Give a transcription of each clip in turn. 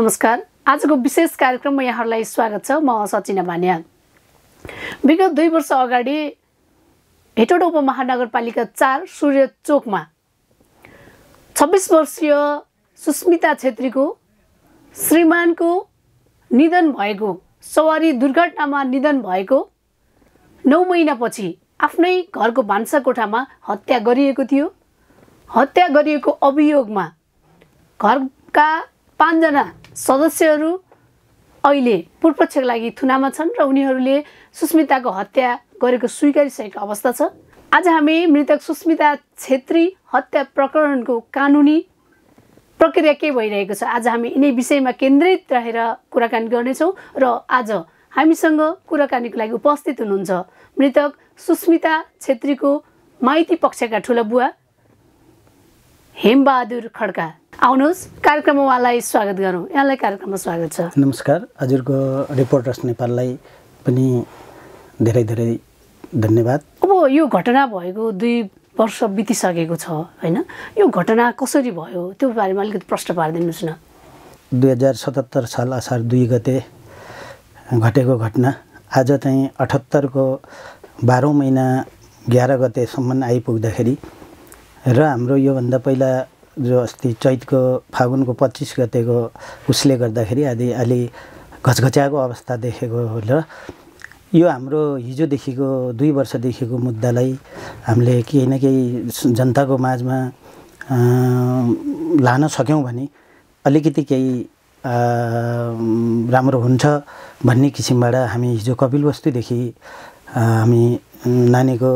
नमस्कार आजको विशेष कार्यक्रममा यहाँहरूलाई स्वागत छ म सचिना भान्याल विगत दुई वर्ष अगाडि हेटौँडा उपमहानगरपालिका चार सूर्य चोकमा छब्बिस वर्षीय सुस्मिता छेत्रीको श्रीमानको निधन भएको सवारी दुर्घटनामा निधन भएको नौ महिनापछि आफ्नै घरको भान्सा कोठामा हत्या गरिएको थियो हत्या गरिएको अभियोगमा घरका पाँचजना सदस्यहरू अहिले पूर्वपक्षको लागि थुनामा छन् र उनीहरूले सुस्मिताको हत्या गरेको स्वीकारिसकेको अवस्था छ आज हामी मृतक सुस्मिता छेत्री हत्या प्रकरणको कानुनी प्रक्रिया के भइरहेको छ आज हामी यिनै विषयमा केन्द्रित रहेर कुराकानी गर्नेछौँ र आज हामीसँग कुराकानीको लागि उपस्थित हुनुहुन्छ मृतक सुस्मिता छेत्रीको माइती पक्षका ठुला बुवा हेमबहादुर खड्का आउनुहोस् कार्यक्रममा उहाँलाई स्वागत गरौँ यहाँलाई कार्यक्रममा स्वागत छ नमस्कार हजुरको रिपोर्टर्स नेपाललाई पनि धेरै धेरै धन्यवाद अब यो घटना भएको दुई वर्ष बितिसकेको छ होइन यो घटना कसरी भयो त्यो बारेमा अलिकति प्रश्न पारिदिनुहोस् न दुई हजार सतहत्तर साल असार दुई गते घटेको घटना आज चाहिँ अठहत्तरको बाह्रौँ महिना एघार गतेसम्म आइपुग्दाखेरि र हाम्रो योभन्दा पहिला जो अस्ति चैतको फागुनको पच्चिस गतेको उसले गर्दाखेरि आदि अलि घचघच्याएको अवस्था देखेको र यो हाम्रो हिजोदेखिको दुई वर्षदेखिको मुद्दालाई हामीले केही न केही जनताको माझमा लान सक्यौँ भने अलिकति केही राम्रो हुन्छ भन्ने किसिमबाट हामी हिजो कपिल वस्तुदेखि हामी नानीको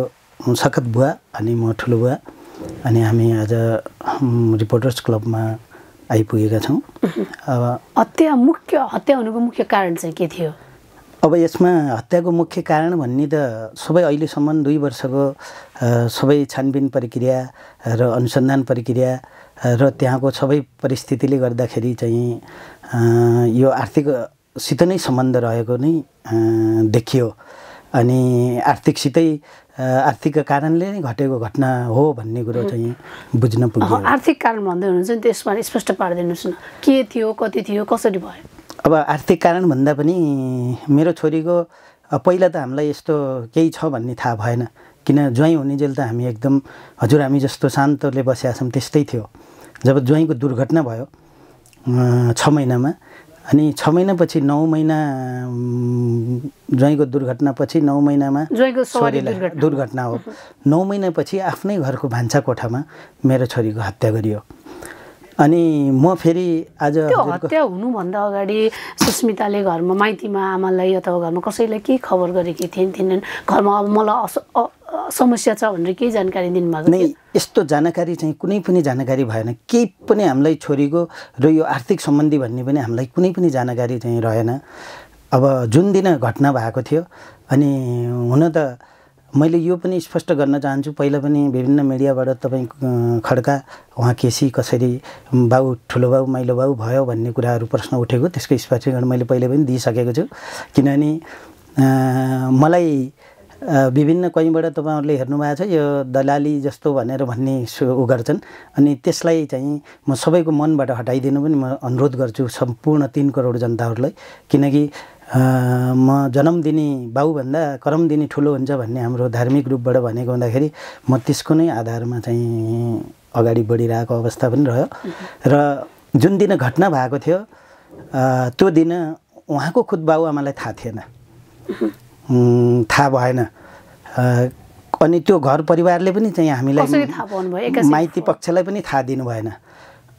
सखत बुवा अनि म ठुलो बुवा अनि हामी आज रिपोर्टर्स क्लबमा आइपुगेका छौँ अब हत्या मुख्य हत्या हुनुको मुख्य कारण चाहिँ के थियो अब यसमा हत्याको मुख्य कारण भन्ने त सबै अहिलेसम्म दुई वर्षको सबै छानबिन प्रक्रिया र अनुसन्धान प्रक्रिया र त्यहाँको सबै परिस्थितिले गर्दाखेरि चाहिँ यो आर्थिकसित नै सम्बन्ध रहेको नै देखियो अनि आर्थिकसितै आर्थिक कारणले नै घटेको घटना हो भन्ने कुरो चाहिँ बुझ्न पुग्यो आर्थिक कारण भन्दै हुनुहुन्छ नि त्यसमा स्पष्ट पारिदिनुहोस् न के थियो कति थियो कसरी भयो अब आर्थिक कारण भन्दा पनि मेरो छोरीको पहिला त हामीलाई यस्तो केही छ भन्ने थाहा भएन किन ज्वाइँ हुने जेल त हामी एकदम हजुर हामी जस्तो शान्तले बसेका छौँ त्यस्तै थियो जब ज्वाइँको दुर्घटना भयो छ महिनामा अनि छ महिनापछि नौ महिना ज्वाइँको दुर्घटनापछि नौ महिनामा दुर्घटना हो नौ महिनापछि आफ्नै घरको भान्सा कोठामा मेरो छोरीको हत्या गरियो अनि म फेरि आज हत्या हुनुभन्दा अगाडि सुस्मिताले घरमा माइतीमा आमालाई अथवा घरमा कसैलाई के खबर गरेकी थिइन् थिएनन् घरमा अब मलाई अस समस्या छ भनेर केही जानकारी दिनुभएको नै यस्तो जानकारी चाहिँ कुनै पनि जानकारी भएन केही पनि हामीलाई छोरीको र यो आर्थिक सम्बन्धी भन्ने पनि हामीलाई कुनै पनि जानकारी चाहिँ रहेन अब जुन दिन घटना भएको थियो अनि हुन त मैले यो पनि स्पष्ट गर्न चाहन्छु पहिला पनि विभिन्न मिडियाबाट तपाईँ खड्का उहाँ केसी कसरी बाउ ठुलो बाउ माइलो बाउ भयो भन्ने कुराहरू प्रश्न उठेको त्यसको स्पष्टीकरण मैले पहिले पनि दिइसकेको छु किनभने मलाई विभिन्न कहीँबाट तपाईँहरूले हेर्नुभएको छ यो दलाली जस्तो भनेर भन्ने उ गर्छन् अनि त्यसलाई चाहिँ म सबैको मनबाट हटाइदिनु पनि म अनुरोध गर्छु सम्पूर्ण तिन करोड जनताहरूलाई किनकि म जन्म दिने बाउभन्दा करम दिने ठुलो हुन्छ भन्ने हाम्रो धार्मिक रूपबाट भनेको हुँदाखेरि म त्यसको नै आधारमा चाहिँ अगाडि बढिरहेको अवस्था पनि रह्यो र जुन दिन घटना भएको थियो त्यो दिन उहाँको खुद बाउ आमालाई थाहा थिएन थाहा भएन अनि त्यो घर परिवारले पनि चाहिँ हामीलाई माइती पक्षलाई पनि थाहा दिनु भएन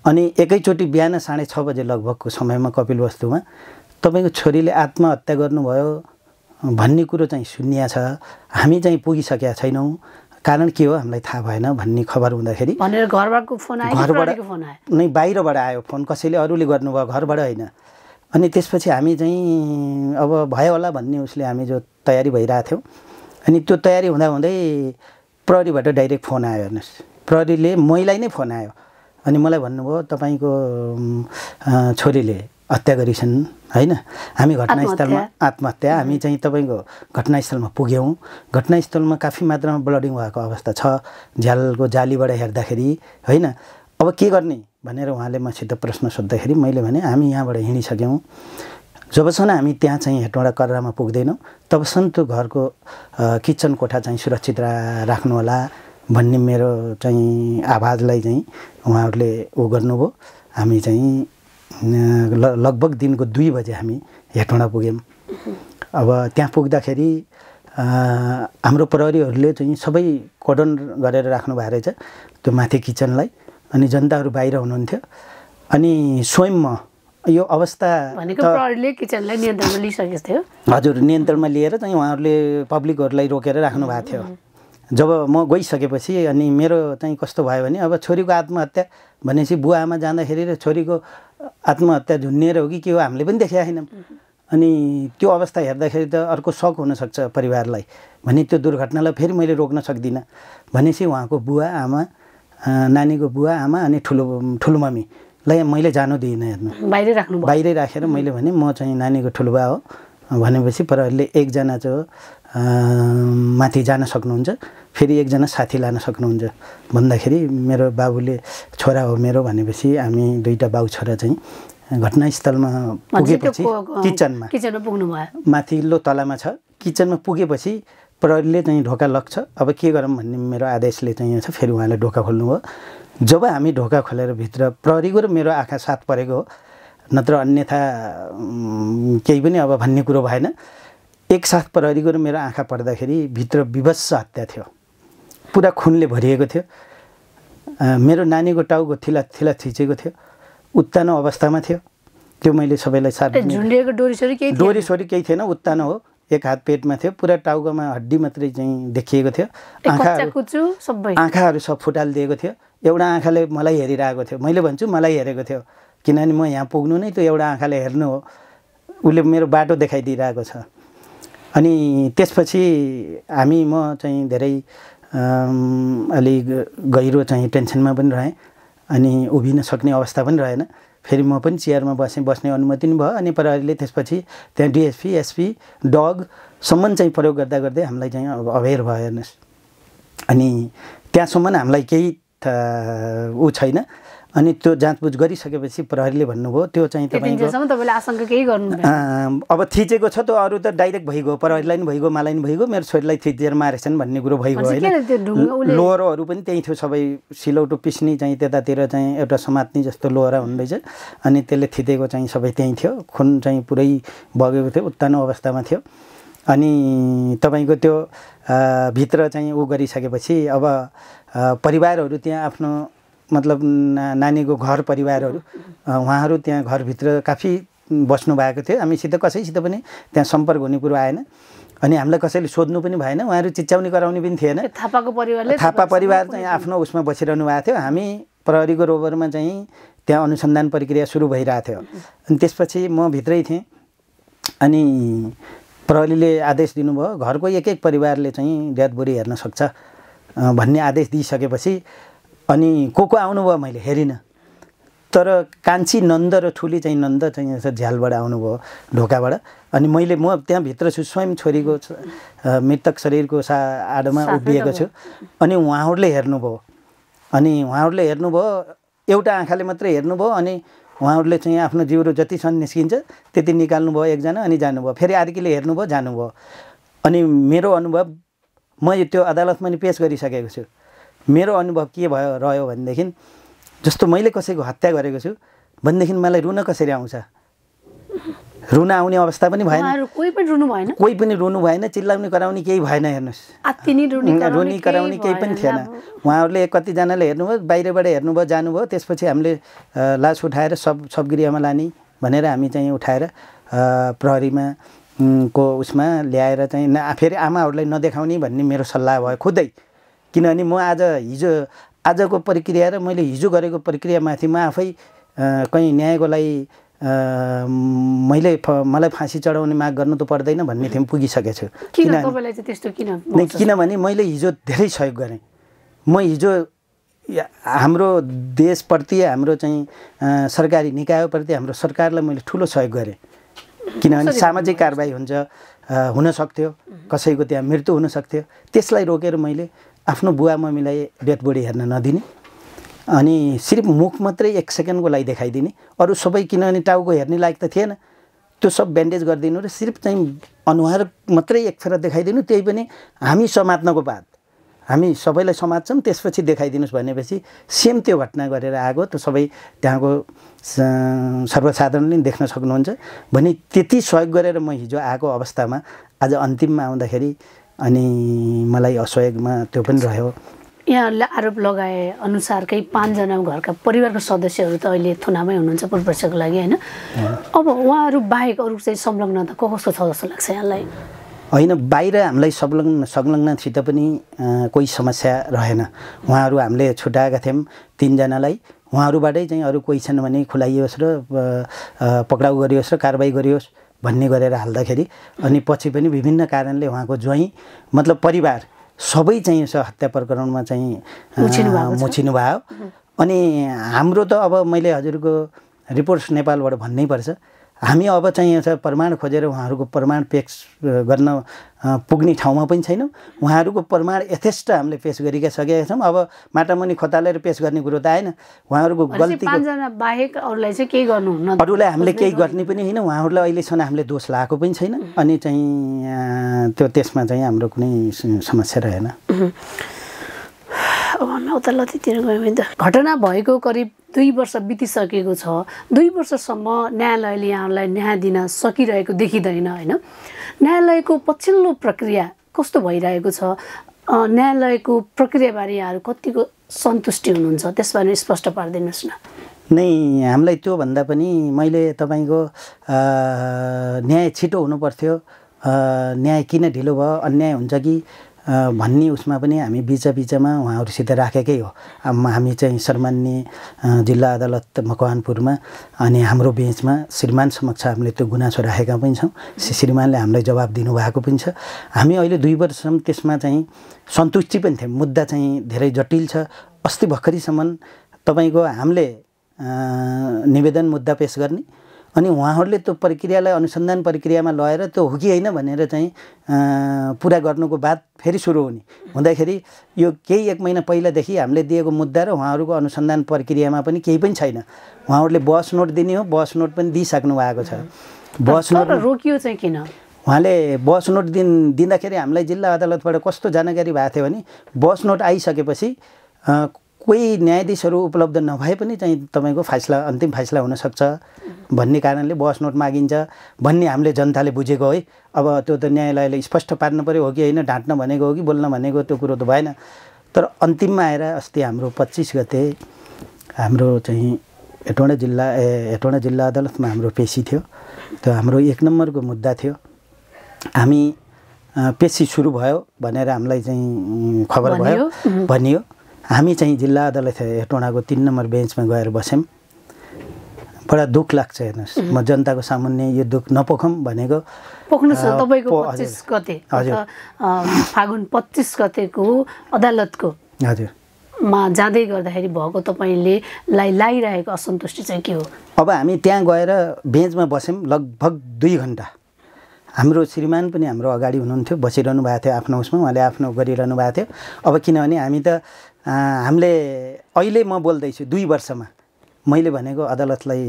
अनि एकैचोटि बिहान साढे छ बजे लगभगको समयमा कपिल वस्तुमा तपाईँको छोरीले आत्महत्या गर्नुभयो भन्ने कुरो चाहिँ सुन्या छ हामी चाहिँ पुगिसकेका छैनौँ कारण के हो हामीलाई थाहा भएन भन्ने खबर हुँदाखेरि घरबाट नै बाहिरबाट आयो फोन कसैले अरूले गर्नुभयो घरबाट होइन अनि त्यसपछि हामी चाहिँ अब भयो होला भन्ने उसले हामी जो तयारी भइरहेको थियौँ अनि त्यो तयारी हुँदा हुँदै प्रहरीबाट डाइरेक्ट फोन आयो हेर्नुहोस् प्रहरीले मैलाई नै फोन आयो अनि मलाई भन्नुभयो तपाईँको छोरीले हत्या गरिसन् होइन हामी घटनास्थलमा आत्महत्या हामी चाहिँ तपाईँको घटनास्थलमा पुग्यौँ घटनास्थलमा काफी मात्रामा ब्लडिङ भएको अवस्था छ झ्यालको जालीबाट हेर्दाखेरि होइन अब के गर्ने भनेर उहाँले मसित प्रश्न सोद्धाखेरि मैले भने हामी यहाँबाट हिँडिसक्यौँ जबसम्म हामी त्यहाँ चाहिँ हेटौँडा कर्रामा पुग्दैनौँ तबसम्म त्यो घरको किचन कोठा चाहिँ सुरक्षित राख्नु होला भन्ने मेरो चाहिँ आवाजलाई चाहिँ उहाँहरूले ऊ गर्नुभयो हामी चाहिँ लगभग दिनको दुई बजे हामी हेटौँडा पुग्यौँ अब त्यहाँ पुग्दाखेरि हाम्रो प्रहरीहरूले चाहिँ सबै कोडन गरेर राख्नु भएको रहेछ त्यो माथि किचनलाई अनि जनताहरू बाहिर हुनुहुन्थ्यो अनि स्वयं म यो अवस्था हजुर नियन्त्रणमा लिएर चाहिँ उहाँहरूले पब्लिकहरूलाई रोकेर राख्नु भएको थियो जब म गइसकेपछि अनि मेरो चाहिँ कस्तो भयो भने अब छोरीको आत्महत्या भनेपछि बुवा आमा जाँदाखेरि र छोरीको आत्महत्या झुन्निएर हो कि के हो हामीले पनि देखेका छैनौँ अनि त्यो अवस्था हेर्दाखेरि त अर्को सक हुनसक्छ परिवारलाई भने त्यो दुर्घटनालाई फेरि मैले रोक्न सक्दिनँ भनेपछि उहाँको बुवा आमा नानीको बुवा आमा अनि ठुलो ठुलो मम्मी ल यहाँ मैले जानु दिइनँ हेर्नु बाहिरै राख्नु बाहिरै राखेर मैले भने म चाहिँ नानीको बा हो भनेपछि परहरूले एकजना चाहिँ माथि जान सक्नुहुन्छ फेरि एकजना साथी लान सक्नुहुन्छ भन्दाखेरि मेरो बाबुले छोरा हो मेरो भनेपछि हामी दुईवटा बाउ छोरा चाहिँ घटनास्थलमा पुगेपछि किचनमा किचनमा पुग्नु भयो माथिल्लो तलामा छ किचनमा पुगेपछि प्रहरीले चाहिँ ढोका लग्छ अब के गरौँ भन्ने मेरो आदेशले चाहिँ यहाँ छ फेरि उहाँले ढोका खोल्नुभयो जब हामी ढोका खोलेर भित्र प्रहरीको र मेरो आँखा साथ परेको हो नत्र अन्यथा केही पनि अब भन्ने कुरो भएन एकसाथ प्रहरीको र मेरो आँखा पर्दाखेरि भित्र विभत्स हत्या थियो पुरा खुनले भरिएको थियो मेरो नानीको टाउको थिला थिला थिचेको थियो उत्तानो अवस्थामा थियो त्यो मैले सबैलाई साथ डोरी छोरी डोरी सोरी केही थिएन उत्तानो हो एक हात पेटमा थियो पुरा टाउकोमा हड्डी मात्रै चाहिँ देखिएको थियो आँखाहरू आँखाहरू सब फुटालिदिएको थियो एउटा आँखाले मलाई हेरिरहेको थियो मैले भन्छु मलाई हेरेको थियो किनभने म यहाँ पुग्नु नै त्यो एउटा आँखाले हेर्नु हो उसले मेरो बाटो देखाइदिइरहेको छ अनि त्यसपछि हामी म चाहिँ धेरै अलि गहिरो चाहिँ टेन्सनमा पनि रहेँ अनि उभिन सक्ने अवस्था पनि रहेन फेरि म पनि चेयरमा बसेँ बस्ने अनुमति पनि भयो अनि प्रहरीले त्यसपछि त्यहाँ डिएसपी एसपी डगसम्म चाहिँ प्रयोग गर्दा गर्दै हामीलाई चाहिँ अब अवेर भयो हेर्नुहोस् अनि त्यहाँसम्म हामीलाई केही ऊ छैन अनि त्यो जाँचबुझ गरिसकेपछि प्रहरीले भन्नुभयो त्यो चाहिँ तपाईँको अब थिचेको छ त्यो अरू त डाइरेक्ट भइगयो प्रहरीलाई पनि भइगयो मलाई पनि भइगयो मेरो छोरीलाई थिचेर मारेछन् भन्ने कुरो भइगयो होइन लोहरहरू पनि त्यहीँ थियो सबै सिलौटो पिस्ने चाहिँ त्यतातिर चाहिँ एउटा समात्ने जस्तो लोहरा हुँदैछ अनि त्यसले थिचेको चाहिँ सबै त्यहीँ थियो खुन चाहिँ पुरै बगेको थियो उत्तानो अवस्थामा थियो अनि तपाईँको त्यो भित्र चाहिँ ऊ गरिसकेपछि अब परिवारहरू त्यहाँ आफ्नो मतलब ना, नानीको घर परिवारहरू उहाँहरू त्यहाँ घरभित्र काफी बस्नु भएको थियो हामीसित कसैसित पनि त्यहाँ सम्पर्क हुने कुरो आएन अनि हामीलाई कसैले सोध्नु पनि भएन उहाँहरू चिच्याउने गराउने पनि थिएन थापाको परिवारले थापा परिवार चाहिँ आफ्नो उसमा बसिरहनु भएको थियो हामी प्रहरीको रोबरमा चाहिँ त्यहाँ अनुसन्धान प्रक्रिया सुरु भइरहेको थियो अनि त्यसपछि म भित्रै थिएँ अनि प्रहरीले आदेश दिनुभयो घरको एक एक परिवारले चाहिँ डेडबोरी हेर्न सक्छ भन्ने आदेश दिइसकेपछि अनि को को आउनुभयो मैले हेरिनँ तर कान्छी नन्द र ठुली चाहिँ नन्द चाहिँ झ्यालबाट आउनुभयो ढोकाबाट अनि मैले म त्यहाँभित्र छु स्वयं छोरीको मृतक शरीरको सा आडोमा उभिएको छु अनि उहाँहरूले हेर्नुभयो अनि उहाँहरूले हेर्नुभयो एउटा आँखाले मात्रै हेर्नुभयो अनि उहाँहरूले चाहिँ आफ्नो जिउरो जति छन् निस्किन्छ त्यति निकाल्नुभयो एकजना अनि जानुभयो फेरि आर्कीले हेर्नुभयो जानुभयो अनि मेरो अनुभव म त्यो अदालतमा नि पेस गरिसकेको छु मेरो अनुभव के भयो रह्यो भनेदेखि जस्तो मैले कसैको हत्या गरेको छु भनेदेखि मलाई रुन कसरी आउँछ रुन आउने अवस्था पनि भएन कोही पनि रुनु भएन कोही पनि रुनु भएन चिल्लाउने कराउने केही भएन हेर्नुहोस् रुनी कराउने केही पनि थिएन उहाँहरूले कतिजनाले हेर्नुभयो बाहिरबाट हेर्नुभयो जानुभयो त्यसपछि हामीले लास उठाएर सब सबगृहमा लाने भनेर हामी चाहिँ उठाएर प्रहरीमा को उसमा ल्याएर चाहिँ फेरि आमाहरूलाई नदेखाउने भन्ने मेरो सल्लाह भयो खुदै किनभने म आज हिजो आजको प्रक्रिया र मैले हिजो गरेको प्रक्रियामाथि म आफै कहीँ न्यायको लागि मैले मलाई फाँसी चढाउने माग गर्नु त पर्दैन भन्ने थिएँ पुगिसकेछु किन किनभने मैले हिजो धेरै सहयोग गरेँ म हिजो हाम्रो देशप्रति हाम्रो चाहिँ सरकारी निकायप्रति हाम्रो सरकारलाई मैले ठुलो सहयोग गरेँ किनभने सामाजिक कारवाही हुन्छ हुनसक्थ्यो कसैको त्यहाँ मृत्यु हुनसक्थ्यो त्यसलाई रोकेर मैले आफ्नो बुवा मम्मीलाई डेड बडी हेर्न नदिने अनि सिर्फ मुख मात्रै एक सेकेन्डको लागि देखाइदिने अरू सबै किनभने टाउको हेर्ने लायक त थिएन त्यो सब ब्यान्डेज गरिदिनु र सिर्फ चाहिँ अनुहार मात्रै एक फेर देखाइदिनु त्यही पनि हामी समात्नको बाद हामी सबैलाई समात्छौँ त्यसपछि देखाइदिनुहोस् भनेपछि सेम त्यो घटना गरेर आएको त्यो सबै त्यहाँको सर्वसाधारणले देख्न सक्नुहुन्छ भने त्यति सहयोग गरेर म हिजो आएको अवस्थामा आज अन्तिममा आउँदाखेरि अनि मलाई असहयोगमा त्यो पनि रह्यो यहाँहरूले आरोप लगाए अनुसारकै पाँचजना घरका परिवारको सदस्यहरू त अहिले थुनामै हुनुहुन्छ वर्षको लागि होइन अब उहाँहरू बाहेक अरू चाहिँ त को कस्तो छ जस्तो लाग्छ यहाँलाई होइन बाहिर हामीलाई संलग्न संलग्नसित पनि कोही समस्या रहेन उहाँहरू हामीले छुट्याएका थियौँ तिनजनालाई उहाँहरूबाटै चाहिँ अरू कोही छन् भने खुलाइयोस् र पक्राउ गरियोस् र कारवाही गरियोस् भन्ने गरेर हाल्दाखेरि अनि पछि पनि विभिन्न कारणले उहाँको ज्वाइँ मतलब परिवार सबै चाहिँ हत्या प्रकरणमा चाहिँ मुछिनु भयो अनि हाम्रो त अब मैले हजुरको रिपोर्ट्स नेपालबाट भन्नै पर्छ हामी अब चाहिँ यहाँ प्रमाण खोजेर उहाँहरूको प्रमाण पेस गर्न पुग्ने ठाउँमा पनि छैनौँ उहाँहरूको प्रमाण यथेष्ट हामीले पेस गरिका सकेका छौँ अब माटामुनि खोतालेर पेस गर्ने कुरो त आएन उहाँहरूको गल्ती बाहेक अरूलाई चाहिँ केही गर्नुहुन्न अरूलाई हामीले केही गर्ने पनि होइन उहाँहरूलाई अहिलेसम्म हामीले दोष लगाएको पनि छैन अनि चाहिँ त्यो त्यसमा चाहिँ हाम्रो कुनै समस्या रहेन अभावमा उतालतिर गयौँ भने त घटना भएको करिब दुई वर्ष बितिसकेको छ दुई वर्षसम्म न्यायालयले यहाँलाई न्याय दिन सकिरहेको देखिँदैन होइन न्यायालयको पछिल्लो प्रक्रिया कस्तो भइरहेको छ न्यायालयको प्रक्रियाबारे यहाँहरू कतिको सन्तुष्टि हुनुहुन्छ त्यसबारे स्पष्ट पारिदिनुहोस् न नै हामीलाई त्योभन्दा पनि मैले तपाईँको न्याय छिटो हुनुपर्थ्यो न्याय किन ढिलो भयो अन्याय हुन्छ कि भन्ने उसमा पनि हामी बिच बिचमा उहाँहरूसित राखेकै हो हामी चाहिँ सर्मान्य जिल्ला अदालत मकवानपुरमा अनि हाम्रो बेन्चमा श्रीमान समक्ष हामीले त्यो गुनासो राखेका पनि छौँ श्रीमानले हामीलाई जवाब दिनुभएको पनि छ हामी अहिले दुई वर्षसम्म त्यसमा चाहिँ सन्तुष्टि पनि थियौँ मुद्दा चाहिँ धेरै जटिल छ अस्ति भर्खरैसम्म तपाईँको हामीले निवेदन मुद्दा पेस गर्ने अनि उहाँहरूले त्यो प्रक्रियालाई अनुसन्धान प्रक्रियामा लगेर त्यो हो कि होइन भनेर चाहिँ पुरा गर्नुको बाद फेरि सुरु हुने हुँदाखेरि यो केही एक महिना पहिलादेखि हामीले दिएको मुद्दा र उहाँहरूको अनुसन्धान प्रक्रियामा पनि केही पनि छैन उहाँहरूले बस नोट दिने हो बस नोट पनि दिइसक्नु भएको छ बस नोट रोकियो चाहिँ किन उहाँले बस नोट दिन दिँदाखेरि हामीलाई जिल्ला अदालतबाट कस्तो जानकारी भएको थियो भने बस नोट आइसकेपछि कोही न्यायाधीशहरू उपलब्ध नभए पनि चाहिँ तपाईँको फैसला अन्तिम फैसला हुनसक्छ भन्ने कारणले बस नोट मागिन्छ भन्ने हामीले जनताले बुझेको है अब त्यो त न्यायालयले स्पष्ट पार्नु पऱ्यो हो कि होइन ढाँट्न भनेको हो कि बोल्न भनेको त्यो कुरो त भएन तर अन्तिममा आएर अस्ति हाम्रो पच्चिस गते हाम्रो चाहिँ हेटौँडा जिल्ला ए हेटौँडा जिल्ला अदालतमा हाम्रो पेसी थियो त्यो हाम्रो एक नम्बरको मुद्दा थियो हामी पेसी सुरु भयो भनेर हामीलाई चाहिँ खबर भयो भनियो हामी चाहिँ जिल्ला अदालत टोडाको तिन नम्बर बेन्चमा गएर बस्यौँ बडा दुःख लाग्छ हेर्नुहोस् म जनताको सामान्य यो दुःख नपोखौँ भनेको तपाईँको गते फागुन पच्चिस गतेको अदालतको हजुर मा जाँदै गर्दाखेरि भएको तपाईँले लाई लाइरहेको असन्तुष्टि चाहिँ के हो अब हामी त्यहाँ गएर बेन्चमा बस्यौँ लगभग दुई घन्टा हाम्रो श्रीमान पनि हाम्रो अगाडि हुनुहुन्थ्यो बसिरहनु भएको थियो आफ्नो उसमा उहाँले आफ्नो गरिरहनु भएको थियो अब किनभने हामी त हामीले अहिले म बोल्दैछु दुई वर्षमा मैले भनेको अदालतलाई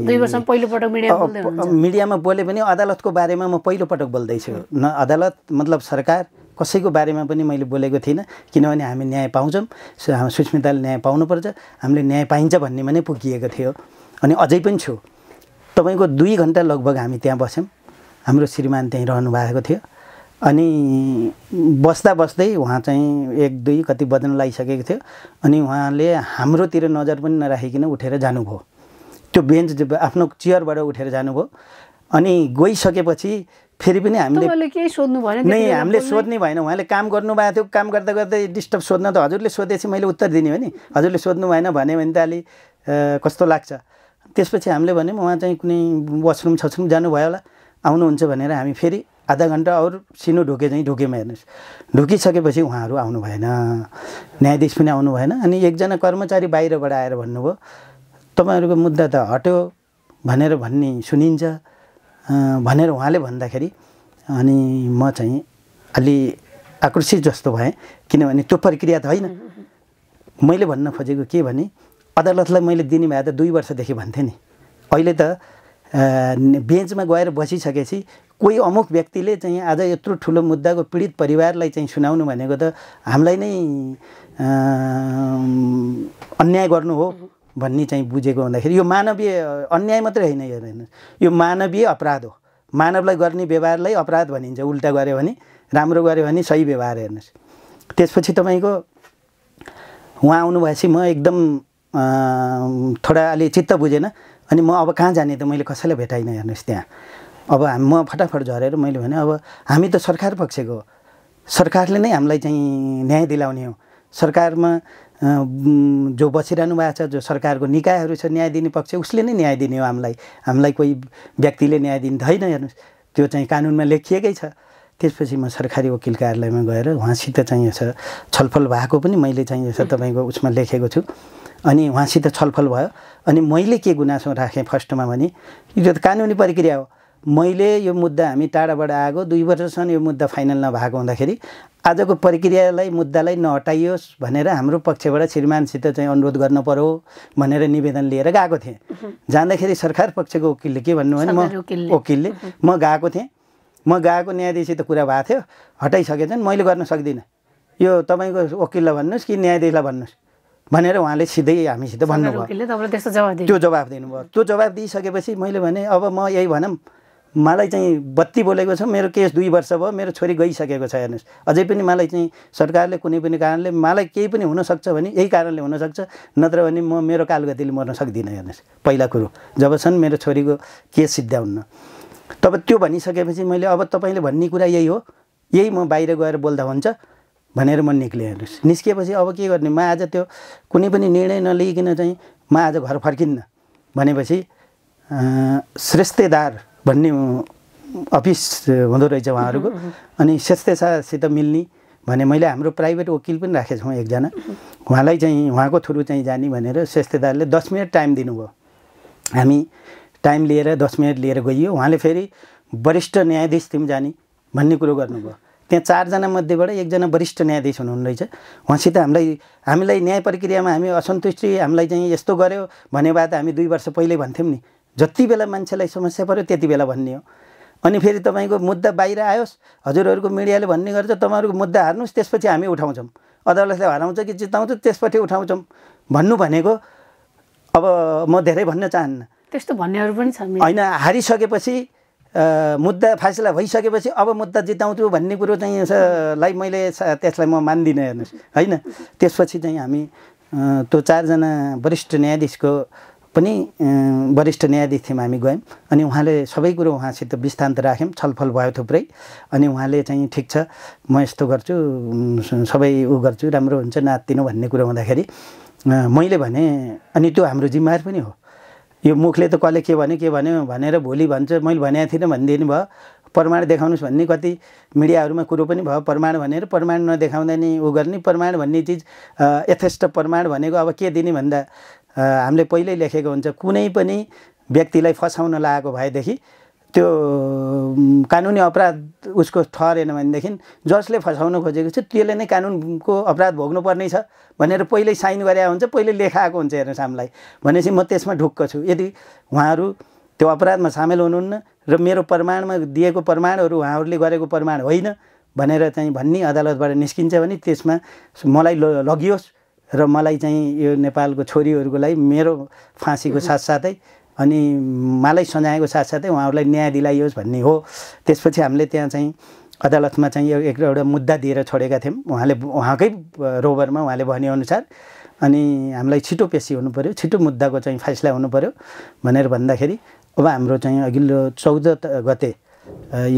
मिडियामा बोले पनि अदालतको बारेमा म पहिलोपटक बोल्दैछु न अदालत मतलब सरकार कसैको बारेमा पनि मैले बोलेको थिइनँ किनभने हामी न्याय पाउँछौँ सुस्मिताले न्याय पाउनुपर्छ हामीले न्याय पाइन्छ भन्नेमा नै पुगिएको थियो अनि अझै पनि छु तपाईँको दुई घन्टा लगभग हामी त्यहाँ बस्यौँ हाम्रो श्रीमान त्यहीँ रहनु भएको थियो अनि बस्दा बस्दै उहाँ चाहिँ एक दुई कति बदन लगाइसकेको थियो अनि उहाँले हाम्रोतिर नजर पनि नराखिकन उठेर जानुभयो त्यो बेन्च आफ्नो चेयरबाट उठेर जानुभयो अनि गइसकेपछि फेरि पनि हामीले केही सोध्नु भएन नै हामीले सोध्ने भएन उहाँले काम गर्नुभएको थियो काम गर्दा गर्दै डिस्टर्ब सोध्न त हजुरले सोधेपछि मैले उत्तर दिने हो नि हजुरले सोध्नु भएन भने त अलि कस्तो लाग्छ त्यसपछि हामीले भन्यौँ उहाँ चाहिँ कुनै वासरुम छसरुम जानुभयो होला आउनुहुन्छ भनेर हामी फेरि आधा घन्टा अरू सिनो ढुके चाहिँ ढुकेमा हेर्नुहोस् ढुकिसकेपछि उहाँहरू आउनु भएन न्यायाधीश पनि आउनु भएन अनि एकजना कर्मचारी बाहिरबाट आएर भन्नुभयो तपाईँहरूको मुद्दा त हट्यो भनेर भन्ने सुनिन्छ भनेर उहाँले भन्दाखेरि अनि म चाहिँ अलि आकर्षित जस्तो भएँ किनभने त्यो प्रक्रिया त होइन मैले भन्न खोजेको के भने अदालतलाई मैले दिने भए त दुई वर्षदेखि भन्थेँ नि अहिले त बेन्चमा गएर बसिसकेपछि कोही अमुक व्यक्तिले चाहिँ आज यत्रो ठुलो मुद्दाको पीडित परिवारलाई चाहिँ सुनाउनु भनेको त हामीलाई नै अन्याय गर्नु हो भन्ने चाहिँ बुझेको हुँदाखेरि यो मानवीय अन्याय मात्रै होइन यो यो मानवीय अपराध हो मानवलाई गर्ने व्यवहारलाई अपराध भनिन्छ उल्टा गऱ्यो भने राम्रो गऱ्यो भने सही व्यवहार हेर्नुहोस् त्यसपछि तपाईँको उहाँ आउनुभएपछि म एकदम थोडा अलि चित्त बुझेन अनि म अब कहाँ जाने त मैले कसैलाई भेटाइनँ हेर्नुहोस् त्यहाँ अब हामी म फटाफट झरेर मैले भने अब हामी त सरकार पक्षको सरकारले नै हामीलाई चाहिँ न्याय दिलाउने हो सरकारमा जो बसिरहनु भएको छ जो सरकारको निकायहरू छ न्याय दिने पक्ष उसले नै न्याय दिने हो हामीलाई हामीलाई कोही व्यक्तिले न्याय दिने होइन हेर्नुहोस् त्यो चाहिँ कानुनमा लेखिएकै छ त्यसपछि म सरकारी वकिल कार्यालयमा गएर उहाँसित चाहिँ यसो छलफल भएको पनि मैले चाहिँ यसो तपाईँको उसमा लेखेको छु अनि उहाँसित छलफल भयो अनि मैले के गुनासो राखेँ फर्स्टमा भने यो त कानुनी प्रक्रिया हो मैले यो मुद्दा हामी टाढाबाट आएको दुई वर्षसम्म यो मुद्दा फाइनल नभएको हुँदाखेरि आजको प्रक्रियालाई मुद्दालाई नहटाइयोस् भनेर हाम्रो पक्षबाट श्रीमानसित चाहिँ अनुरोध गर्न पर्यो भनेर निवेदन लिएर गएको थिएँ जाँदाखेरि सरकार पक्षको वकिलले के भन्नु भने म वकिलले म गएको थिएँ म गएको न्यायाधीशसित कुरा भएको थियो हटाइसकेछन् मैले गर्न सक्दिनँ यो तपाईँको वकिललाई भन्नुहोस् कि न्यायाधीशलाई भन्नुहोस् भनेर उहाँले सिधै हामीसित भन्नुभयो त्यो जवाब दिनुभयो त्यो जवाब दिइसकेपछि मैले भने अब म यही भनौँ मलाई चाहिँ बत्ती बोलेको छ मेरो केस दुई वर्ष भयो मेरो छोरी गइसकेको छ हेर्नुहोस् अझै पनि मलाई चाहिँ सरकारले कुनै पनि कारणले मलाई केही पनि हुनसक्छ भने यही कारणले हुनसक्छ नत्र भने म मेरो कालगतिले मर्न सक्दिनँ हेर्नुहोस् पहिला कुरो जबसम्म मेरो छोरीको केस सिद्ध्याउन्न तब त्यो भनिसकेपछि मैले अब तपाईँले भन्ने कुरा यही हो यही म बाहिर गएर बोल्दा हुन्छ भनेर म निस्केँ हेर्नुहोस् निस्किएपछि अब के गर्ने म आज त्यो कुनै पनि निर्णय नलिइकन चाहिँ म आज घर फर्किन्न भनेपछि श्रेष्ठेदार भन्ने अफिस हुँदो रहेछ उहाँहरूको अनि श्रेष्ठेसासित मिल्ने भने मैले हाम्रो प्राइभेट वकिल पनि राखेको छौँ एकजना उहाँलाई चाहिँ उहाँको थ्रु चाहिँ जाने भनेर श्रेष्ठदारले दस मिनट टाइम दिनुभयो हामी टाइम लिएर दस मिनट लिएर गइयो उहाँले फेरि वरिष्ठ न्यायाधीश तिमी जाने भन्ने कुरो गर्नुभयो त्यहाँ चारजना मध्येबाट एकजना वरिष्ठ न्यायाधीश हुनुहुन्छ रहेछ उहाँसित हामीलाई हामीलाई न्याय प्रक्रियामा हामी असन्तुष्टि हामीलाई चाहिँ यस्तो गर्यो भने बाद हामी दुई वर्ष पहिल्यै भन्थ्यौँ नि जति बेला मान्छेलाई समस्या पऱ्यो त्यति बेला भन्ने हो अनि फेरि तपाईँको मुद्दा बाहिर आयोस् हजुरहरूको मिडियाले भन्ने गर्छ तपाईँहरूको मुद्दा हार्नुहोस् त्यसपछि हामी उठाउँछौँ अदालतले हराउँछ कि जिताउँछ त्यसपछि उठाउँछौँ भन्नु भनेको अब म धेरै भन्न चाहन्न त्यस्तो भन्नेहरू पनि छन् होइन हारिसकेपछि मुद्दा फासिला भइसकेपछि अब मुद्दा जिताउँछु भन्ने कुरो चाहिँ लाई मैले त्यसलाई म मान्दिनँ हेर्नुहोस् होइन त्यसपछि चाहिँ हामी त्यो चारजना वरिष्ठ न्यायाधीशको पनि वरिष्ठ न्यायाधीश थियौँ हामी गयौँ अनि उहाँले सबै कुरो उहाँसित विस्तान्त राख्यौँ छलफल भयो थुप्रै अनि उहाँले चाहिँ ठिक छ म यस्तो गर्छु सबै ऊ गर्छु राम्रो हुन्छ नातिनु भन्ने कुरो हुँदाखेरि मैले भने अनि त्यो हाम्रो जिम्मेवार पनि हो यो मुखले त कसले के भन्यो के भन्यो भनेर भोलि भन्छ मैले भनेको थिइनँ भनिदिनु भयो प्रमाण देखाउनुहोस् भन्ने कति मिडियाहरूमा कुरो पनि भयो प्रमाण भनेर प्रमाण नदेखाउँदा नि ऊ गर्ने प्रमाण भन्ने चिज यथेष्ट प्रमाण भनेको अब के दिने भन्दा हामीले पहिल्यै लेखेको हुन्छ कुनै पनि व्यक्तिलाई फसाउन लागेको भएदेखि त्यो कानुनी अपराध उसको ठहरेन भनेदेखि जसले फसाउन खोजेको छ त्यसले नै कानुनको अपराध भोग्नुपर्ने छ भनेर पहिल्यै साइन गरे हुन्छ पहिले लेखाएको हुन्छ हेर्नुहोस् हामीलाई भनेपछि म त्यसमा ढुक्क छु यदि उहाँहरू त्यो अपराधमा सामेल हुनुहुन्न र मेरो प्रमाणमा दिएको प्रमाणहरू उहाँहरूले गरेको प्रमाण होइन भनेर चाहिँ भन्ने अदालतबाट निस्किन्छ भने त्यसमा मलाई लगियोस् र मलाई चाहिँ यो नेपालको छोरीहरूको लागि मेरो फाँसीको साथसाथै अनि मलाई सजाएको साथसाथै उहाँहरूलाई न्याय दिलाइयोस् भन्ने हो त्यसपछि हामीले त्यहाँ चाहिँ अदालतमा चाहिँ यो एक एउटा मुद्दा दिएर छोडेका थियौँ उहाँले उहाँकै रोबरमा उहाँले भनेअनुसार अनि हामीलाई छिटो पेसी हुनु पऱ्यो छिटो मुद्दाको चाहिँ फैसला हुनु पऱ्यो भनेर भन्दाखेरि अब हाम्रो चाहिँ अघिल्लो चौध गते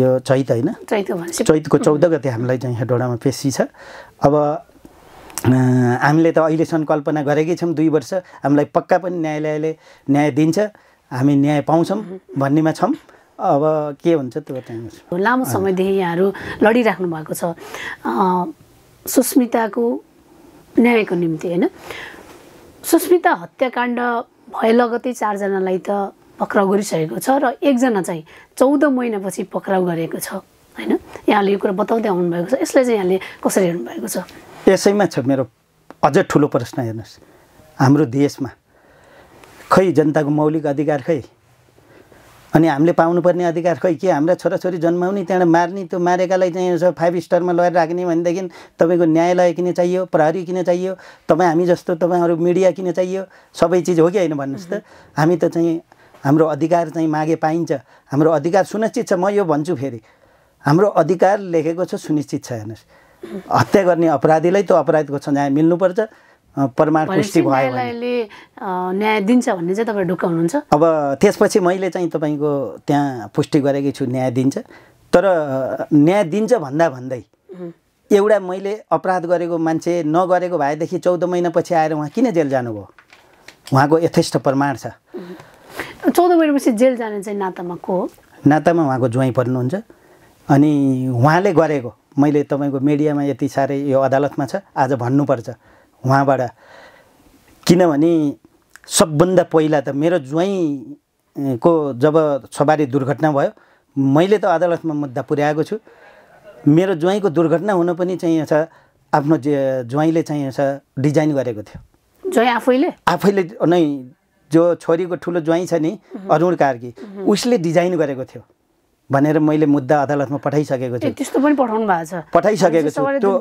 यो चैत होइन चैतको चौध गते हामीलाई चाहिँ डोडामा पेसी छ अब हामीले त अहिलेसम्म कल्पना गरेकै छौँ दुई वर्ष हामीलाई पक्का पनि न्यायालयले न्याय दिन्छ हामी न्याय पाउँछौँ भन्नेमा छौँ अब के हुन्छ त्यो लामो समयदेखि यहाँहरू लडिराख्नु भएको छ सुस्मिताको न्यायको निम्ति होइन सुस्मिता हत्याकाण्ड भए लगतै चारजनालाई त पक्राउ गरिसकेको छ र एकजना चाहिँ चौध महिनापछि पक्राउ गरेको छ होइन यहाँले यो कुरा बताउँदै आउनुभएको छ यसलाई चाहिँ यहाँले कसरी हेर्नुभएको छ यसैमा छ मेरो अझ ठुलो प्रश्न हेर्नुहोस् हाम्रो देशमा खै जनताको मौलिक अधिकार खै अनि हामीले पाउनुपर्ने अधिकार खै के हाम्रा छोराछोरी जन्माउने त्यहाँबाट मार्ने त्यो मारेकालाई चाहिँ फाइभ स्टारमा लगाएर राख्ने भनेदेखि तपाईँको न्यायालय किन चाहियो प्रहरी किन चाहियो तपाईँ हामी जस्तो तपाईँहरू मिडिया किन चाहियो सबै चिज हो कि होइन भन्नुहोस् त हामी त चाहिँ हाम्रो अधिकार चाहिँ मागे पाइन्छ हाम्रो अधिकार सुनिश्चित छ म यो भन्छु फेरि हाम्रो अधिकार लेखेको छ सुनिश्चित छ हेर्नुहोस् हत्या गर्ने अपराधीलाई त्यो अपराधको सजाय मिल्नुपर्छ प्रमाण पुष्टि भयो न्याय दिन्छ भन्ने चाहिँ तपाईँ ढुक्क हुनुहुन्छ अब त्यसपछि मैले चाहिँ तपाईँको त्यहाँ पुष्टि गरेकी छु न्याय दिन्छ तर न्याय दिन्छ भन्दा भन्दै एउटा मैले अपराध गरेको मान्छे नगरेको भएदेखि चौध महिनापछि आएर उहाँ किन जेल जानुभयो उहाँको यथेष्ट प्रमाण छ चौध महिनापछि जेल जाने चाहिँ नातामा को हो नातामा उहाँको ज्वाइँ पर्नुहुन्छ अनि उहाँले गरेको मैले तपाईँको मिडियामा यति साह्रै यो अदालतमा छ आज भन्नुपर्छ उहाँबाट किनभने सबभन्दा पहिला त मेरो ज्वाइँको जब सवारी दुर्घटना भयो मैले त अदालतमा मुद्दा पुर्याएको छु मेरो ज्वाइँको दुर्घटना हुन पनि चाहिँ छ आफ्नो जे ज्वाइँले चाहिँ छ डिजाइन गरेको थियो ज्वाइँ आफैले आफैले नै जो छोरीको ठुलो ज्वाइँ छ नि अरुण कार्की उसले डिजाइन गरेको थियो भनेर मैले मुद्दा अदालतमा पठाइसकेको छु त्यस्तो पनि पठाउनु भएको छ पठाइसकेको छु त्यो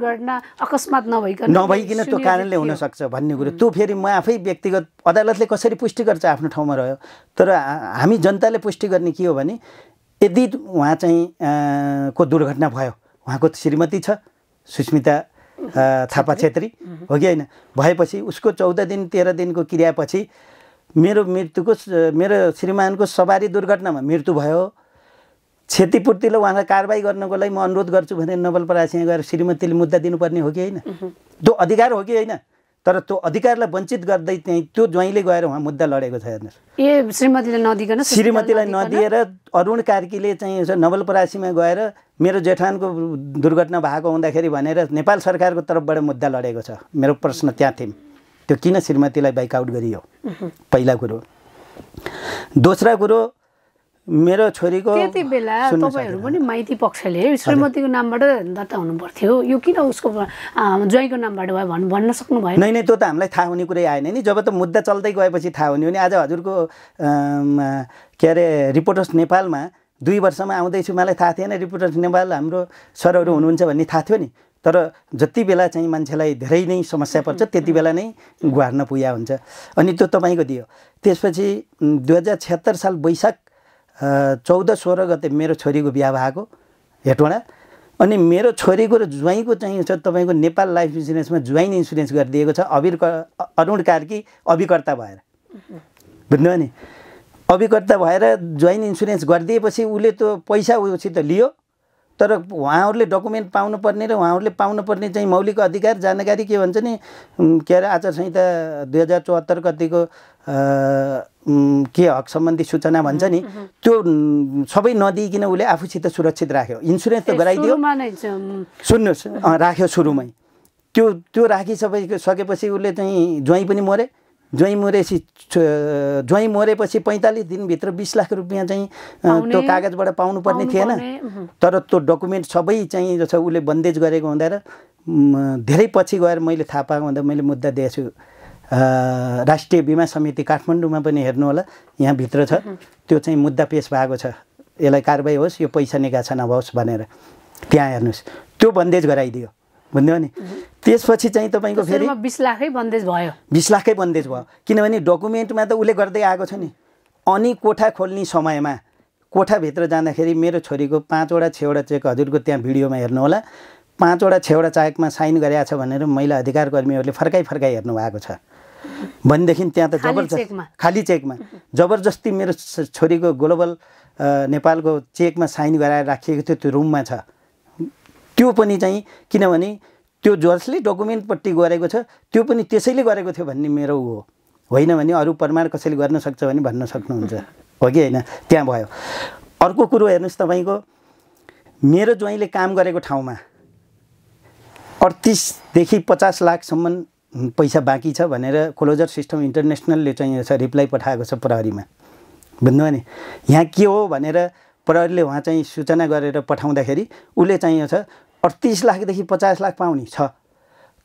अकस्मात नभइकन नभइकन त्यो कारणले हुनसक्छ भन्ने कुरो त्यो फेरि म आफै व्यक्तिगत अदालतले कसरी पुष्टि गर्छ आफ्नो ठाउँमा रह्यो तर हामी जनताले पुष्टि गर्ने के हो भने यदि उहाँ चाहिँ को दुर्घटना भयो उहाँको श्रीमती छ सुस्मिता थापा छेत्री हो कि होइन भएपछि उसको चौध दिन तेह्र दिनको क्रियापछि मेरो मृत्युको मेरो श्रीमानको सवारी दुर्घटनामा मृत्यु भयो क्षतिपूर्तिलाई उहाँलाई कारवाही गर्नको लागि म अनुरोध गर्छु भनेर नोबल यहाँ गएर श्रीमतीले मुद्दा दिनुपर्ने हो कि होइन त्यो अधिकार हो कि होइन तर त्यो अधिकारलाई वञ्चित गर्दै त्यहीँ त्यो ज्वाइँले गएर उहाँ मुद्दा लडेको छ हेर्नुहोस् ए श्रीमतीलाई नदिकन श्रीमतीलाई नदिएर अरुण कार्कीले चाहिँ नोबल परासीमा गएर मेरो जेठानको दुर्घटना भएको हुँदाखेरि भनेर नेपाल सरकारको तर्फबाट मुद्दा लडेको छ मेरो प्रश्न त्यहाँ थियौँ त्यो किन श्रीमतीलाई बाइकआउट गरियो पहिला कुरो दोस्रो कुरो मेरो छोरीको त्यति बेला तपाईँहरू पनि माइती पक्षले श्रीमतीको नामबाट दत्ता हुनु यो किन उसको ज्वाइँको नामबाट भयो भन्नु भन्न सक्नु भएन नै नै त्यो त हामीलाई थाहा हुने कुरै आएन नि जब त मुद्दा चल्दै गएपछि थाहा हुने हो नि आज हजुरको के अरे रिपोर्टर्स नेपालमा दुई वर्षमा आउँदैछु मलाई थाहा थिएन रिपोर्टर्स नेपाल हाम्रो सरहरू हुनुहुन्छ भन्ने थाहा थियो नि तर जति बेला चाहिँ मान्छेलाई धेरै नै समस्या पर्छ त्यति बेला नै गुहार्न पुग्या हुन्छ अनि त्यो तपाईँको दियो त्यसपछि दुई हजार छत्तर साल वैशाख चौध सोह्र गते मेरो छोरीको बिहा भएको हेटवडा अनि मेरो छोरीको र ज्वाइँको चाहिँ छ तपाईँको नेपाल लाइफ इन्सुरेन्समा ज्वाइन इन्सुरेन्स गरिदिएको छ अबिर अरुण कार्की अभिकर्ता भएर बुझ्नुभयो नि अभिकर्ता भएर ज्वाइन इन्सुरेन्स गरिदिएपछि उसले त पैसा उसित लियो तर उहाँहरूले डकुमेन्ट पाउनुपर्ने र उहाँहरूले पाउनुपर्ने चाहिँ मौलिक अधिकार जानकारी के भन्छ नि के अरे आचार संहिता दुई हजार चौहत्तर कतिको के हक सम्बन्धी सूचना भन्छ नि त्यो सबै नदिइकन उसले आफूसित सुरक्षित राख्यो इन्सुरेन्स त गराइदियो सुन्नुहोस् राख्यो सुरुमै त्यो त्यो राखिसके सकेपछि उसले चाहिँ ज्वाइँ पनि मरे ज्वाइँ मरेपछि ज्वाइँ मरेपछि पैँतालिस दिनभित्र बिस लाख रुपियाँ चाहिँ त्यो कागजबाट पाउनुपर्ने थिएन तर त्यो डकुमेन्ट सबै चाहिँ जस्तो उसले बन्देज गरेको हुँदा र धेरै पछि गएर मैले थाहा पाएको हुँदा मैले मुद्दा दिएछु राष्ट्रिय बिमा समिति काठमाडौँमा पनि हेर्नु होला यहाँभित्र छ त्यो चाहिँ मुद्दा पेस भएको छ यसलाई कारवाही होस् यो पैसा निकासा नभओस् भनेर त्यहाँ हेर्नुहोस् त्यो बन्देज गराइदियो भनिदियो नि त्यसपछि चाहिँ तपाईँको फेरि बिस लाखै बन्देज भयो बिस लाखै बन्देज भयो किनभने डकुमेन्टमा त उसले गर्दै आएको छ नि अनि कोठा खोल्ने समयमा कोठाभित्र जाँदाखेरि मेरो छोरीको पाँचवटा छवटा चेक हजुरको त्यहाँ भिडियोमा हेर्नु होला पाँचवटा छवटा चेकमा साइन गरेको छ भनेर महिला अधिकार कर्मीहरूले फर्काइ फर्काइ हेर्नु भएको छ भनेदेखि त्यहाँ त जबरजस्ती खाली चेकमा जबरजस्ती मेरो छोरीको ग्लोबल नेपालको चेकमा साइन गराएर राखिएको थियो त्यो रुममा छ त्यो पनि चाहिँ किनभने त्यो जसले डकुमेन्टपट्टि गरेको छ त्यो पनि त्यसैले गरेको थियो भन्ने मेरो हो होइन भने अरू प्रमाण कसैले गर्न सक्छ भने भन्न सक्नुहुन्छ हो कि होइन त्यहाँ भयो अर्को कुरो हेर्नुहोस् तपाईँको मेरो ज्वाइँले काम गरेको ठाउँमा अडतिसदेखि पचास लाखसम्म पैसा बाँकी छ भनेर क्लोजर सिस्टम इन्टरनेसनलले चाहिँ छ रिप्लाई पठाएको छ प्रहरीमा बुझ्नुभयो नि यहाँ के हो भनेर प्रहरीले उहाँ चाहिँ सूचना गरेर पठाउँदाखेरि उसले चाहिँ यो छ अडतिस लाखदेखि पचास लाख पाउने छ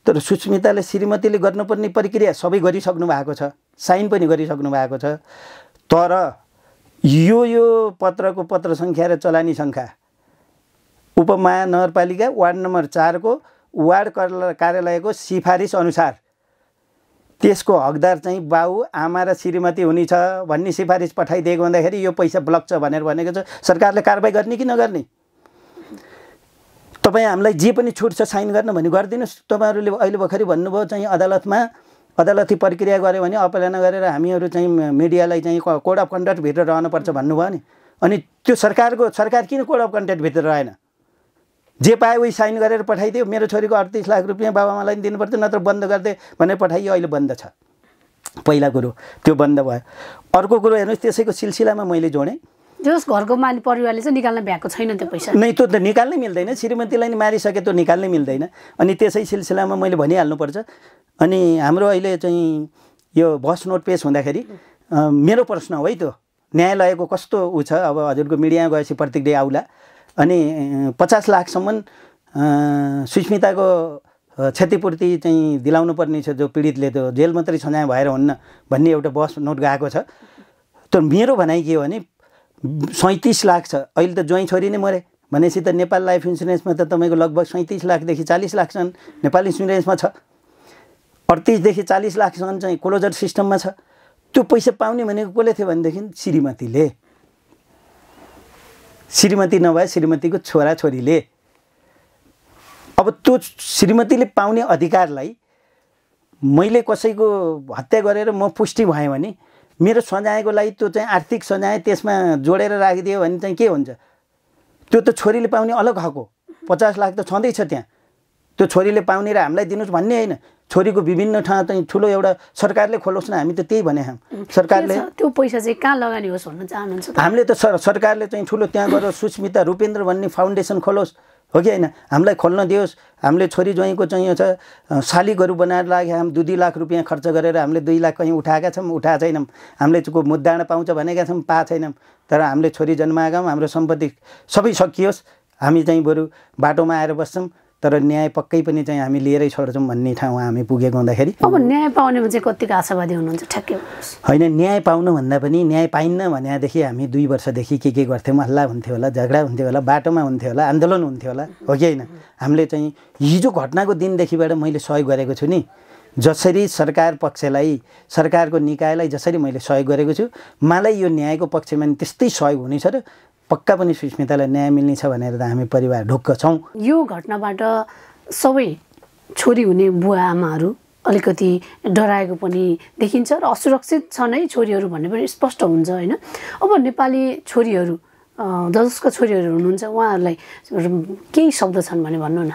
तर सुस्मिताले श्रीमतीले गर्नुपर्ने प्रक्रिया सबै गरिसक्नु भएको छ साइन पनि गरिसक्नु भएको छ तर यो यो पत्रको पत्र सङ्ख्या र चलानी सङ्ख्या उपमहानगरपालिका वार्ड नम्बर चारको वार्ड कार्यालयको सिफारिस अनुसार त्यसको हकदार चाहिँ बाउ आमा र श्रीमती हुनेछ भन्ने सिफारिस पठाइदिएको हुँदाखेरि यो पैसा ब्लक छ भनेर भनेको छ सरकारले कारवाही गर्ने कि नगर्ने तपाईँ हामीलाई जे पनि छुट छ साइन गर्नु भने गरिदिनुहोस् तपाईँहरूले अहिले भर्खरै भन्नुभयो चाहिँ अदालतमा अदालती प्रक्रिया गऱ्यो भने अपलायन गरेर हामीहरू चाहिँ मिडियालाई चाहिँ कोड अफ कन्डक्टभित्र रहनुपर्छ भन्नुभयो नि अनि त्यो सरकारको सरकार किन कोड अफ कन्डक्टभित्र रहेन जे पायो उही साइन गरेर पठाइदियो मेरो छोरीको अडतिस लाख रुपियाँ बाबामालाई पनि दिनुपर्थ्यो नत्र बन्द गरिदिए भनेर पठाइयो अहिले बन्द छ पहिला कुरो त्यो बन्द भयो अर्को कुरो हेर्नुहोस् त्यसैको सिलसिलामा मैले जोडेँ जस घरको मान परिवारले चाहिँ निकाल्न भ्याएको छैन त्यो पैसा नै त्यो त निकाल्नै मिल्दैन श्रीमतीलाई नि मारिसके त्यो निकाल्नै मिल्दैन अनि त्यसै सिलसिलामा मैले भनिहाल्नुपर्छ अनि हाम्रो अहिले चाहिँ यो भस नोट पेस हुँदाखेरि मेरो प्रश्न हो है त्यो न्यायालयको कस्तो ऊ छ अब हजुरको मिडियामा गएपछि प्रतिक्रिया आउला अनि पचास लाखसम्म सुस्मिताको क्षतिपूर्ति चाहिँ दिलाउनु पर्ने छ जो पीडितले त्यो जेल मात्रै सजाय भएर हुन्न भन्ने एउटा बस नोट गएको छ तर मेरो भनाइ के हो भने सैँतिस लाख छ अहिले त ज्वाइँ छोरी नै मरे भनेपछि त नेपाल लाइफ इन्सुरेन्समा त तपाईँको लगभग सैँतिस लाखदेखि चालिस लाखसम्म नेपाल इन्सुरेन्समा छ अडतिसदेखि चालिस लाखसम्म चाहिँ क्लोजर सिस्टममा छ त्यो पैसा पाउने भनेको कसले थियो भनेदेखि श्रीमतीले श्रीमती नभए श्रीमतीको छोराछोरीले अब त्यो श्रीमतीले पाउने अधिकारलाई मैले कसैको हत्या गरेर म पुष्टि भएँ भने मेरो सजायको लागि त्यो चाहिँ आर्थिक सजाय त्यसमा जोडेर राखिदियो भने चाहिँ के हुन्छ त्यो त छोरीले पाउने अलग हक हो पचास लाख त छँदैछ त्यहाँ त्यो छोरीले पाउने र हामीलाई दिनुहोस् भन्ने होइन छोरीको विभिन्न ठाउँ चाहिँ ठुलो एउटा सरकारले खोलोस् न हामी त त्यही भने सरकारले त्यो पैसा चाहिँ कहाँ लगानी होस् भन्न चाहनुहुन्छ हामीले त सरकारले चाहिँ ठुलो त्यहाँ गएर सुस्मिता रूपेन्द्र भन्ने फाउन्डेसन खोलोस् हो कि होइन हामीलाई खोल्न दियोस् हामीले छोरी ज्वाइँको चाहिँ यो छ शालिगहरू बनाएर लाग्यो हामी दुई दुई लाख रुपियाँ खर्च गरेर हामीले दुई लाख कहीँ उठाएका छौँ उठाएको छैनौँ हामीले को मुद्दाण पाउँछ भनेका छौँ पाएको छैनौँ तर हामीले छोरी जन्माएका हाम्रो सम्पत्ति सबै सकियोस् हामी चाहिँ बरु बाटोमा आएर बस्छौँ तर न्याय पक्कै पनि चाहिँ हामी लिएरै छोड्छौँ भन्ने ठाउँमा हामी पुगेको हुँदाखेरि अब न्याय पाउनेमा चाहिँ कतिको आशावादी हुनुहुन्छ ठ्याक्कै होइन न्याय पाउनुभन्दा पनि न्याय पाइन्न भनेदेखि हामी दुई वर्षदेखि के के गर्थ्यौँ हल्ला हुन्थ्यो होला झगडा हुन्थ्यो होला बाटोमा हुन्थ्यो होला आन्दोलन हुन्थ्यो होला हो कि होइन हामीले चाहिँ हिजो घटनाको दिनदेखिबाट मैले सहयोग गरेको छु नि जसरी सरकार पक्षलाई सरकारको निकायलाई जसरी मैले सहयोग गरेको छु मलाई यो न्यायको पक्षमा त्यस्तै सहयोग हुनेछ र पक्का पनि सुस्मितालाई न्याय मिल्नेछ भनेर त हामी परिवार ढुक्क छौँ यो घटनाबाट सबै छोरी हुने बुवा आमाहरू अलिकति डराएको पनि देखिन्छ र असुरक्षित छन् नै छोरीहरू भन्ने पनि स्पष्ट हुन्छ होइन अब नेपाली छोरीहरू जसको छोरीहरू हुनुहुन्छ उहाँहरूलाई केही शब्द छन् भने भन्नु न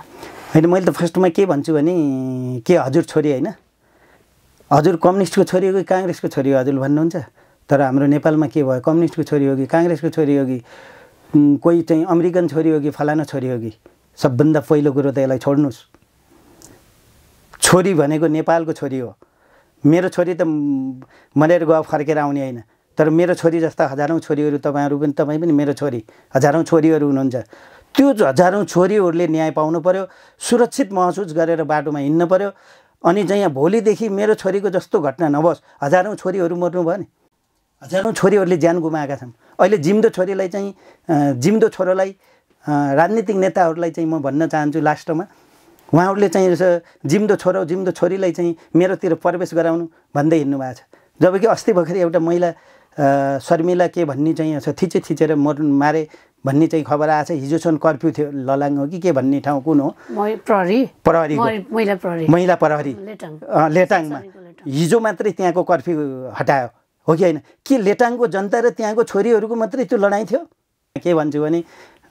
होइन मैले त फर्स्टमा के भन्छु भने के हजुर छोरी होइन हजुर कम्युनिस्टको छोरी हो कि काङ्ग्रेसको छोरी हो हजुर भन्नुहुन्छ तर हाम्रो नेपालमा के भयो कम्युनिस्टको छोरी हो कि काङ्ग्रेसको छोरी हो कि कोही चाहिँ अमेरिकन छोरी हो कि फलाना छोरी हो कि सबभन्दा पहिलो कुरो त यसलाई छोड्नुहोस् छोरी भनेको नेपालको छोरी हो मेरो छोरी त मरेर गए फर्केर आउने होइन तर मेरो छोरी जस्ता हजारौँ छोरीहरू तपाईँहरू पनि तपाईँ पनि मेरो छोरी हजारौँ छोरीहरू हुनुहुन्छ त्यो हजारौँ छोरीहरूले न्याय पाउनु पऱ्यो सुरक्षित महसुस गरेर बाटोमा हिँड्नु पऱ्यो अनि चाहिँ यहाँ भोलिदेखि मेरो छोरीको जस्तो घटना नहोस् हजारौँ छोरीहरू मर्नु भयो नि हजारौँ छोरीहरूले ज्यान गुमाएका छन् अहिले जिम्दो छोरीलाई चाहिँ जिम्दो छोरोलाई राजनीतिक नेताहरूलाई चाहिँ म भन्न चाहन्छु लास्टमा उहाँहरूले चाहिँ जिम्दो छोरो जिम्दो छोरीलाई चाहिँ मेरोतिर प्रवेश गराउनु भन्दै हिँड्नु भएको छ जबकि अस्ति भर्खर एउटा महिला शर्मिला के भन्ने चाहिँ थिचे थिचेर मर मारे भन्ने चाहिँ खबर आएछ हिजोसम्म कर्फ्यू थियो ललाङ हो कि के भन्ने ठाउँ कुन हो प्रहरी प्रहरी महिला प्रहरी महिला प्रहरी लेटाङमा हिजो मात्रै त्यहाँको कर्फ्यू हटायो हो कि होइन के लेटाङको जनता र त्यहाँको छोरीहरूको मात्रै त्यो लडाइँ थियो के भन्छु भने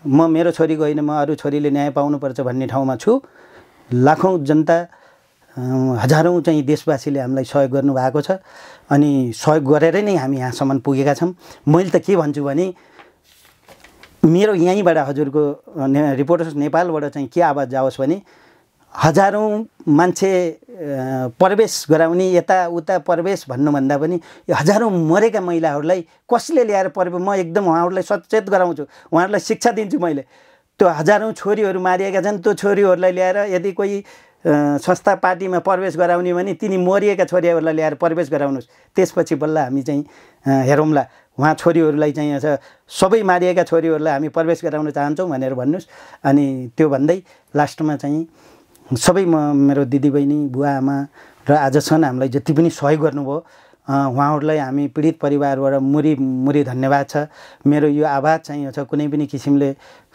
म मेरो छोरीको होइन म अरू छोरीले न्याय पाउनुपर्छ भन्ने ठाउँमा छु लाखौँ जनता हजारौँ चाहिँ देशवासीले हामीलाई सहयोग गर्नुभएको छ अनि सहयोग गरेरै नै हामी यहाँसम्म पुगेका छौँ मैले त के भन्छु भने मेरो यहीँबाट हजुरको ने रिपोर्टर्स नेपालबाट चाहिँ के आवाज जाओस् भने हजारौँ मान्छे प्रवेश गराउने यताउता प्रवेश भन्नुभन्दा पनि यो हजारौँ मरेका महिलाहरूलाई कसले ल्याएर प्रवेश म एकदम उहाँहरूलाई सचेत गराउँछु उहाँहरूलाई शिक्षा दिन्छु मैले त्यो हजारौँ छोरीहरू मारिएका छन् त्यो छोरीहरूलाई ल्याएर यदि कोही संस्था पार्टीमा प्रवेश गराउने भने तिनी मरिएका छोरीहरूलाई ल्याएर प्रवेश गराउनुहोस् त्यसपछि बल्ल हामी चाहिँ हेरौँला उहाँ छोरीहरूलाई चाहिँ सबै मारिएका छोरीहरूलाई हामी प्रवेश गराउन चाहन्छौँ भनेर भन्नुहोस् अनि त्यो भन्दै लास्टमा चाहिँ सबै म मेरो दिदीबहिनी बुवा आमा र आजसम्म हामीलाई जति पनि सहयोग गर्नुभयो उहाँहरूलाई हामी पीडित परिवारबाट मुरी मुरी धन्यवाद छ मेरो यो आवाज चाहिँ यो छ कुनै पनि किसिमले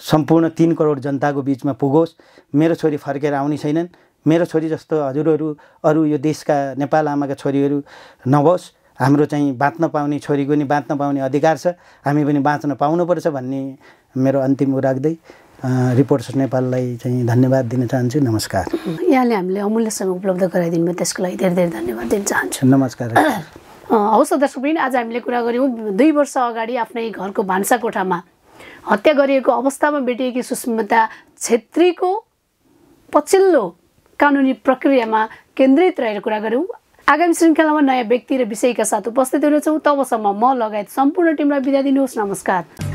सम्पूर्ण तिन करोड जनताको बिचमा पुगोस् मेरो छोरी फर्केर आउने छैनन् मेरो छोरी जस्तो हजुरहरू अरू यो देशका नेपाल आमाका छोरीहरू नहोस् हाम्रो चाहिँ बाँच्न पाउने छोरीको नि बाँच्न पाउने अधिकार छ हामी पनि बाँच्न पाउनुपर्छ भन्ने मेरो अन्तिम राख्दै रिपोर्टर्स नेपाललाई चाहिँ धन्यवाद दिन चाहन्छु नमस्कार यहाँले हामीले अमूल्य समय उपलब्ध गराइदिनु भयो त्यसको लागि धेरै धेरै धन्यवाद दिन चाहन्छु नमस्कार हवस् दर्शकबिन आज हामीले कुरा गऱ्यौँ दुई वर्ष अगाडि आफ्नै घरको भान्सा कोठामा हत्या गरिएको अवस्थामा भेटिएकी सुस्मिता छेत्रीको पछिल्लो कानुनी प्रक्रियामा केन्द्रित रहेर कुरा गऱ्यौँ आगामी श्रृङ्खलामा नयाँ व्यक्ति र विषयका साथ उपस्थित हुनेछौँ तबसम्म म लगायत सम्पूर्ण टिमलाई बिदा दिनुहोस् नमस्कार